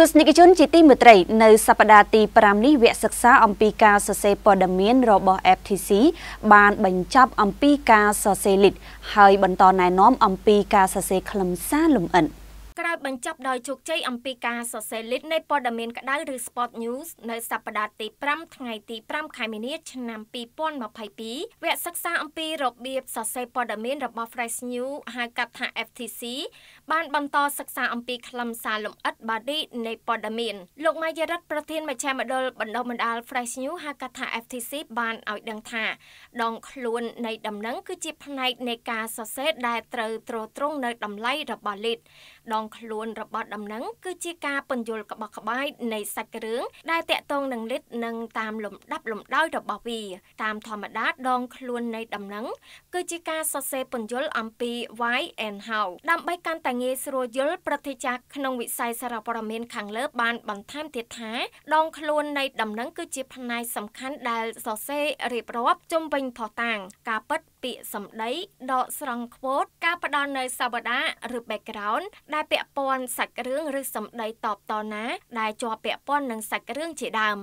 ទស្សនិកជនជាទីមេត្រីនៅសប្តាហ៍ទី5នេះវគ្គសិក្សាអំពីការសរសេរព័ត៌មានរបស់ FTC បានបញ្ចប់អំពីការសរសេរលិតហើយបន្តណែនាំអំពីការសរសេរខ្លឹមសារលំអិត។ក្រោយបញ្ចប់ដោយជោគជ័យអំពីការសរសេរលីតនៃព័ត៌មានក្តៅឬ Spot News នៅសប្តាហ៍ទី5ថ្ងៃទី5ខែមីនាឆ្នាំ2022វគ្គសិក្សាអំពីរបៀបសរសេរព័ត៌មានរបស់ Fresh News ហៅកាត់ថា FTC បាន បន្តសិក្សាអំពីខ្លឹមសារលម្អិតបាទីនៃព័ត៌មានលោកម៉ាយរិទ្ធប្រធានមជ្ឈមណ្ឌលបណ្ដុះបណ្ដាល Fresh News ហៅកាត់ថា FTC បានឲ្យដឹងថាដងខ្លួន នៃដំណឹងគឺជាផ្នែកនៃការសរសេរដែលត្រូវទ្រទ្រង់នៅតម្លៃរបស់លីតដងខ្លួនរបស់ដំណឹងគឺជាការពន្យល់ក្បោះក្បាយនៃសាច់រឿងដែលតាក់ទងនឹងលិទ្ធនិងតាមលំដាប់លំដោយរបស់វាតាមធម្មតាដងខ្លួននៃដំណឹងគឺជាការសរសេរពន្យល់អំពី why and how ដើម្បីកាន់តែងាយស្រួលយល់ប្រតិចារក្នុងវិស័យសារព័ត៌មានខាងលើបានបន្ថែមទៀតថាដងខ្លួននៃដំណឹងគឺជាផ្នែកសំខាន់ដែលសរសេររៀបរាប់ជុំវិញផតាងការពិតពាក្យសម្ដីដកស្រង់ quote ការផ្ដល់នៅសវតាឬ background ដែលពាក់ព័ន្ធសាច់រឿងឬសម្ដីតបតណាដែលជាប់ពាក់ព័ន្ធនឹងសាច់រឿងជាដើម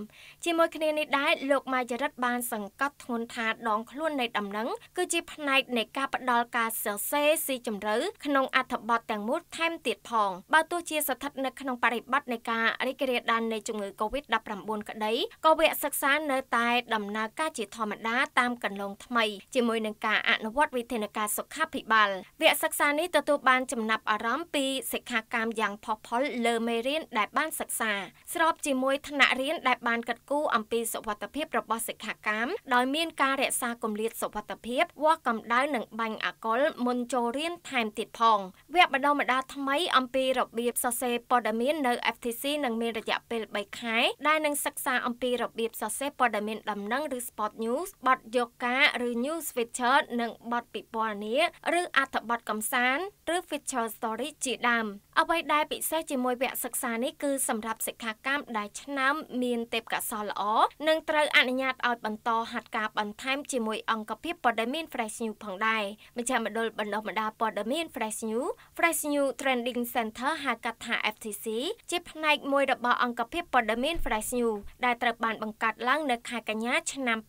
ជាមួយគ្នានេះដែរលោកម៉ាយរិទ្ធបានសង្កត់ធ្ងន់ថាដងខ្លួននៃដំណឹងគឺជាផ្នែកនៃការផ្ដល់ការសរសេរស៊ីជម្រៅក្នុងអត្ថបទទាំងមូលថែមទៀតផងបើទោះជាស្ថិតនៅក្នុងបរិបទនៃការរីករាលដាលនៃជំងឺ Covid-19 ក្តីក៏វគ្គសិក្សានៅតែដំណើរការជាធម្មតាតាមកន្លងថ្មីជាមួយនឹងការអនុវត្តវិធានការសុខាភិបាលវគ្គសិក្សានេះទទួលបានចំណាប់អារម្មណ៍ពីសិក្ខាកាមយ៉ាងផុសផុលលើមេរៀនដែលបានសិក្សាស្របជាមួយថ្នាក់រៀនដែលបានកាត់គូអំពីសុវត្ថិភាពរបស់សិក្ខាកាមដោយមានការរក្សាគម្លាតសុវត្ថិភាពវាស់កម្ដៅនិងបាញ់អាកុលមុនចូលរៀនថែមទៀតផងវគ្គបណ្ដុះបណ្ដាលថ្មីអំពីរបៀបសរសេរព័ត៌មាននៅ FTC នឹងមានរយៈពេល3ខែដែលនឹងសិក្សាអំពីរបៀបសរសេរព័ត៌មានដំណឹងឬ Spot News បទយកការឬ News Feature តនិងបទពិពណ៌នាឬអត្ថបទកំសាន្តឬ feature story ជាដើមអ្វីដែលពិសេសជាមួយវគ្គសិក្សានេះគឺសម្រាប់សិក្ខាកាមដែលឆ្នាំមានទេពកោសល្យល្អនិងត្រូវអនុញ្ញាតឲ្យបន្តហាត់ការបន្ថែមជាមួយអង្គភាពព័ត៌មាន Fresh New ផងដែរមជ្ឈមណ្ឌលបណ្ដុះបណ្ដាព័ត៌មាន Fresh New Fresh New Trending Center ហៅកាត់ថា FTC ជាផ្នែកមួយរបស់អង្គភាពព័ត៌មាន Fresh New ដែលត្រូវបានបង្កើតឡើងនៅខែកញ្ញាឆ្នាំ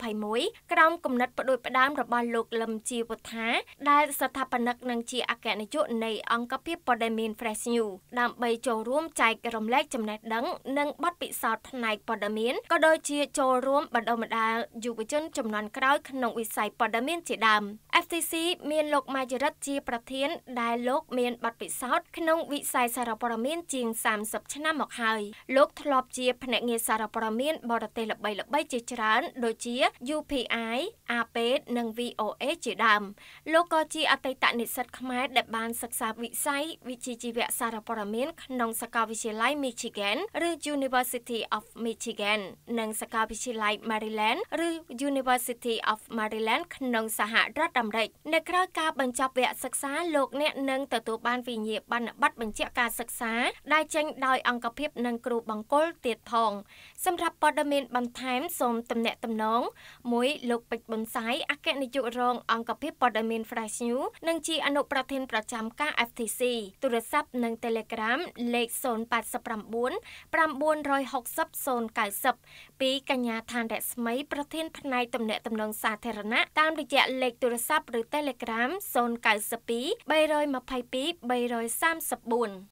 2021ក្រោមគំនិតផ្ដួចផ្ដើមរបស់លោកលឹមជាវុថាដែលស្ថាបនិកនិងជាអគ្គនាយកនៃអង្គភាពព័ត៌មានមាន Fresh News ដើម្បីចូលរួមចែករំលែកចំណេះដឹង និងបទពិសោធន៍ផ្នែកព័ត៌មានក៏ដូចជាចូលរួមបណ្ដុះបណ្ដាលយុវជនចំនួនក្រោយក្នុងវិស័យព័ត៌មាន ជាដើម FTC មានលោកម៉ាយរិទ្ធជាប្រធាន ដែលលោក មានបទពិសោធន៍ក្នុងវិស័យសារព័ត៌មាន ជាង30ឆ្នាំមកហើយលោកធ្លាប់ជាភ្នាក់ងារសារព័ត៌មាន បរទេសល្បីៗជាច្រើនដូចជា UPI, AP និង VOA ជាដើមលោកក៏ជាអតីតនិស្សិតខ្មែរដែលបានសិក្សាវិស័យវិជ្ជាជាជីវសារព័ត៌មានក្នុងសាកលវិទ្យាល័យ Michigan ឬ University of Michigan និងសាកលវិទ្យាល័យ Maryland ឬ University of Maryland ក្នុង សហរដ្ឋអាមេរិកនៅក្រៅការបញ្ចប់វគ្គសិក្សាលោកអ្នកនឹងទទួលបានវិញ្ញាបនបត្របញ្ជាក់ការសិក្សាដែលចេញដោយអង្គភាព និងគ្រូបង្គោលទៀតផងសម្រាប់ព័ត៌មានបន្ថែម សូមទំនាក់ទំនង1លោកពេជ្រប៊ុនសាយអគ្គនាយករង អង្គភាពព័ត៌មាន Fresh News និងជាអនុប្រធានប្រចាំការ FTC ទូរ WhatsApp និង Telegram លេខ089 960ពីកញ្ញាឋានរស្មីប្រធាន ផ្នែកទំនាក់ទំនងសាធារណៈតាមរយៈលេខទូរស័ព្ទឬ Telegram 092 322 334